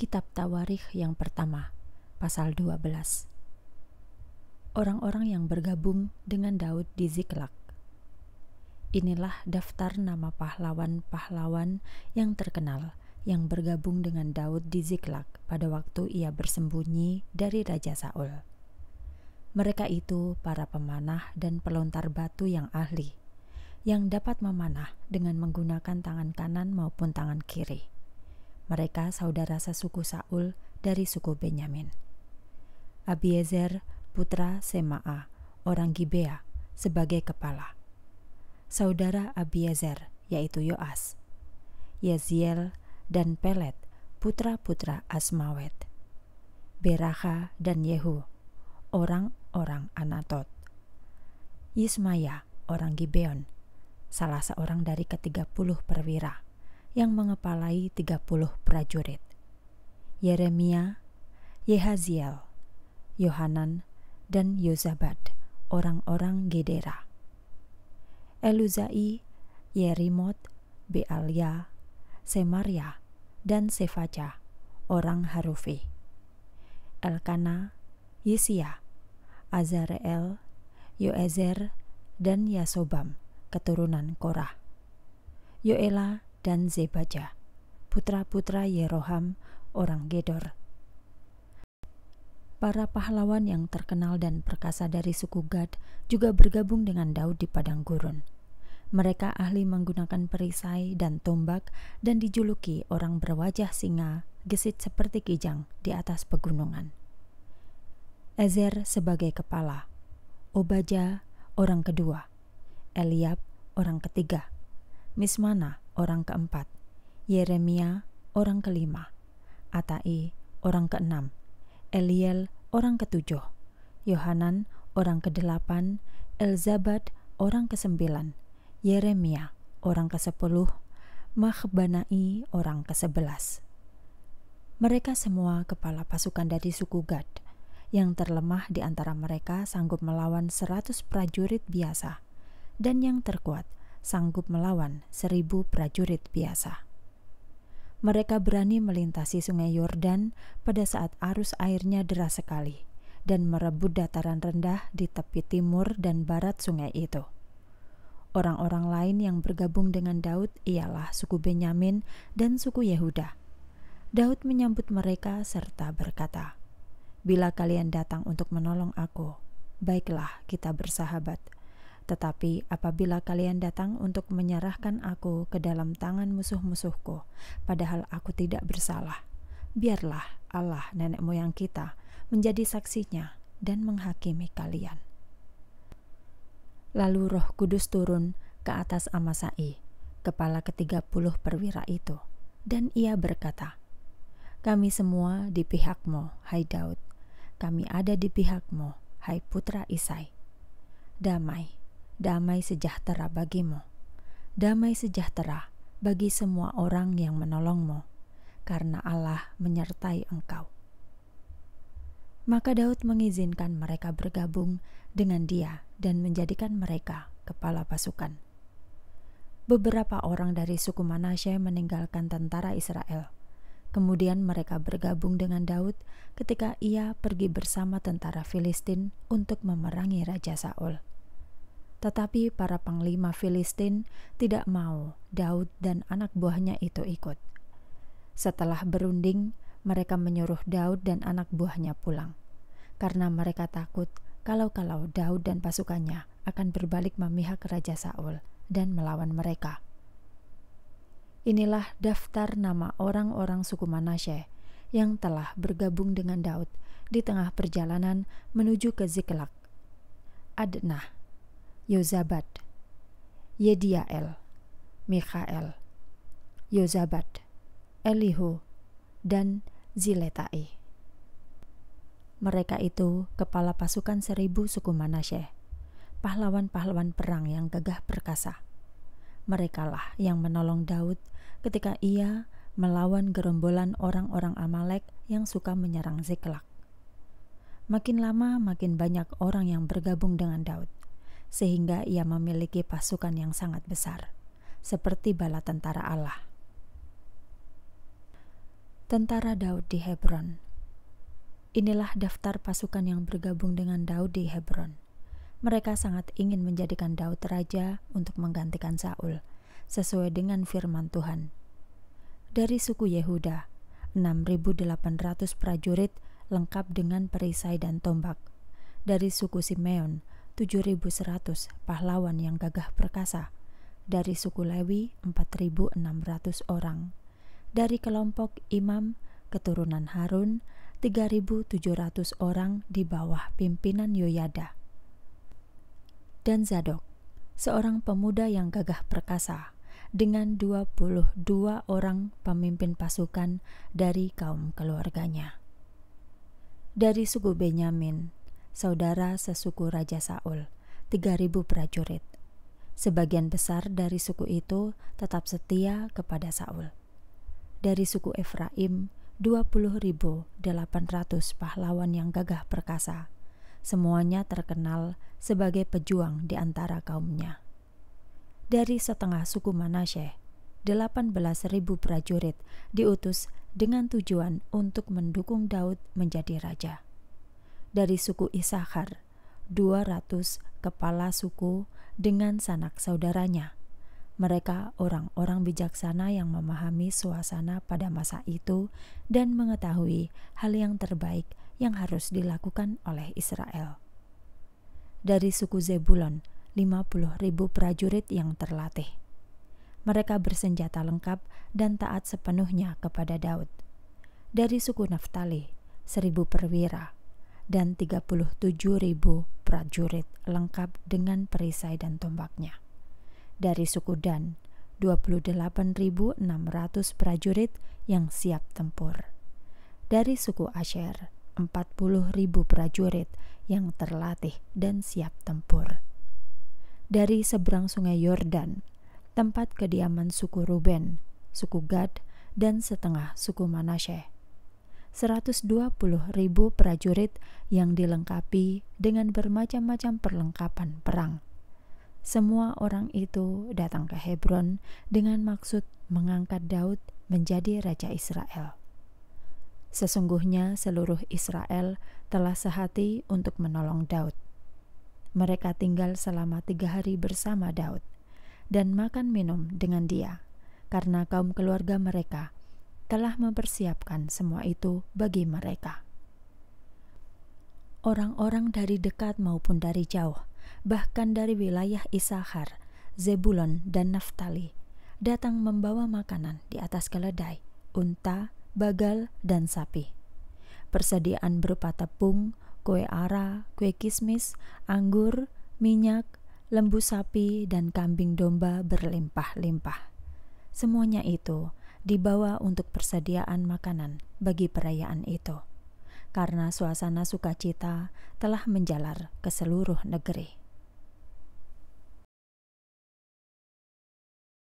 kitab Tawarikh yang pertama, pasal 12. Orang-orang yang bergabung dengan Daud di Ziklak. Inilah daftar nama pahlawan-pahlawan yang terkenal yang bergabung dengan Daud di Ziklak pada waktu ia bersembunyi dari Raja Saul. Mereka itu para pemanah dan pelontar batu yang ahli, yang dapat memanah dengan menggunakan tangan kanan maupun tangan kiri mereka saudara sesuku Saul dari suku Benyamin. Abiezer putra Sema'a, orang Gibea, sebagai kepala. Saudara Abiezer, yaitu Yoas, Yeziel, dan Pelet, putra-putra Asmawet. Beraha dan Yehu, orang-orang Anatot. Yismaya, orang Gibeon, salah seorang dari ketiga puluh perwira yang mengepalai 30 prajurit. Yeremia, Yehaziel, Yohanan, dan Yozabad, orang-orang Gedera. Eluzai, Yerimot, Bealia, Semaria, dan Sefaca, orang Harufi. Elkana, Yisia, Azareel, Yoezer, dan Yasobam, keturunan Korah. Yoela, dan Zebaja, putra-putra Yeroham, orang Gedor. Para pahlawan yang terkenal dan perkasa dari suku Gad juga bergabung dengan Daud di padang gurun. Mereka ahli menggunakan perisai dan tombak dan dijuluki orang berwajah singa, gesit seperti kijang di atas pegunungan. Ezer sebagai kepala, Obaja orang kedua, Eliab orang ketiga, Mismana orang keempat, Yeremia orang kelima, Atai orang keenam, Eliel orang ketujuh, Yohanan orang kedelapan, Elzabad orang kesembilan, Yeremia orang kesepuluh, Mahbanai orang kesebelas. Mereka semua kepala pasukan dari suku Gad, yang terlemah di antara mereka sanggup melawan seratus prajurit biasa, dan yang terkuat – sanggup melawan seribu prajurit biasa. Mereka berani melintasi sungai Yordan pada saat arus airnya deras sekali dan merebut dataran rendah di tepi timur dan barat sungai itu. Orang-orang lain yang bergabung dengan Daud ialah suku Benyamin dan suku Yehuda. Daud menyambut mereka serta berkata, "Bila kalian datang untuk menolong aku, baiklah kita bersahabat." Tetapi apabila kalian datang untuk menyerahkan aku ke dalam tangan musuh-musuhku, padahal aku tidak bersalah, biarlah Allah, nenek moyang kita, menjadi saksinya dan menghakimi kalian. Lalu Roh Kudus turun ke atas Amasai, kepala ketiga puluh perwira itu, dan ia berkata, "Kami semua di pihakmu, hai Daud. Kami ada di pihakmu, hai putra Isai. Damai." damai sejahtera bagimu. Damai sejahtera bagi semua orang yang menolongmu, karena Allah menyertai engkau. Maka Daud mengizinkan mereka bergabung dengan dia dan menjadikan mereka kepala pasukan. Beberapa orang dari suku Manasye meninggalkan tentara Israel. Kemudian mereka bergabung dengan Daud ketika ia pergi bersama tentara Filistin untuk memerangi Raja Saul. Tetapi para panglima Filistin tidak mau Daud dan anak buahnya itu ikut. Setelah berunding, mereka menyuruh Daud dan anak buahnya pulang karena mereka takut kalau-kalau Daud dan pasukannya akan berbalik memihak Raja Saul dan melawan mereka. Inilah daftar nama orang-orang suku Manasye yang telah bergabung dengan Daud di tengah perjalanan menuju ke Ziklag. Adnah Yozabad, Yediael, Mikhael, Yozabad, Elihu, dan Ziletai. Mereka itu kepala pasukan seribu suku Manasye, pahlawan-pahlawan perang yang gagah perkasa. Merekalah yang menolong Daud ketika ia melawan gerombolan orang-orang Amalek yang suka menyerang Ziklag. Makin lama makin banyak orang yang bergabung dengan Daud sehingga ia memiliki pasukan yang sangat besar, seperti bala tentara Allah. Tentara Daud di Hebron Inilah daftar pasukan yang bergabung dengan Daud di Hebron. Mereka sangat ingin menjadikan Daud raja untuk menggantikan Saul, sesuai dengan firman Tuhan. Dari suku Yehuda, 6.800 prajurit lengkap dengan perisai dan tombak. Dari suku Simeon, 7.100 pahlawan yang gagah perkasa, dari suku Lewi 4.600 orang, dari kelompok imam keturunan Harun 3.700 orang di bawah pimpinan Yoyada. Dan Zadok, seorang pemuda yang gagah perkasa, dengan 22 orang pemimpin pasukan dari kaum keluarganya. Dari suku Benyamin, saudara sesuku Raja Saul, 3000 prajurit. Sebagian besar dari suku itu tetap setia kepada Saul. Dari suku Efraim, 20.800 pahlawan yang gagah perkasa. Semuanya terkenal sebagai pejuang di antara kaumnya. Dari setengah suku belas 18.000 prajurit diutus dengan tujuan untuk mendukung Daud menjadi raja dari suku Isakar, 200 kepala suku dengan sanak saudaranya. Mereka orang-orang bijaksana yang memahami suasana pada masa itu dan mengetahui hal yang terbaik yang harus dilakukan oleh Israel. Dari suku Zebulon, 50 ribu prajurit yang terlatih. Mereka bersenjata lengkap dan taat sepenuhnya kepada Daud. Dari suku Naftali, seribu perwira, dan ribu prajurit lengkap dengan perisai dan tombaknya. Dari suku Dan, 28.600 prajurit yang siap tempur. Dari suku Asher, 40.000 prajurit yang terlatih dan siap tempur. Dari seberang sungai Yordan, tempat kediaman suku Ruben, suku Gad, dan setengah suku Manaseh 120 ribu prajurit yang dilengkapi dengan bermacam-macam perlengkapan perang. Semua orang itu datang ke Hebron dengan maksud mengangkat Daud menjadi raja Israel. Sesungguhnya seluruh Israel telah sehati untuk menolong Daud. Mereka tinggal selama tiga hari bersama Daud dan makan minum dengan dia, karena kaum keluarga mereka telah mempersiapkan semua itu bagi mereka. Orang-orang dari dekat maupun dari jauh, bahkan dari wilayah Isahar, Zebulon, dan Naftali, datang membawa makanan di atas keledai, unta, bagal, dan sapi. Persediaan berupa tepung, kue ara, kue kismis, anggur, minyak, lembu sapi, dan kambing domba berlimpah-limpah. Semuanya itu dibawa untuk persediaan makanan bagi perayaan itu, karena suasana sukacita telah menjalar ke seluruh negeri.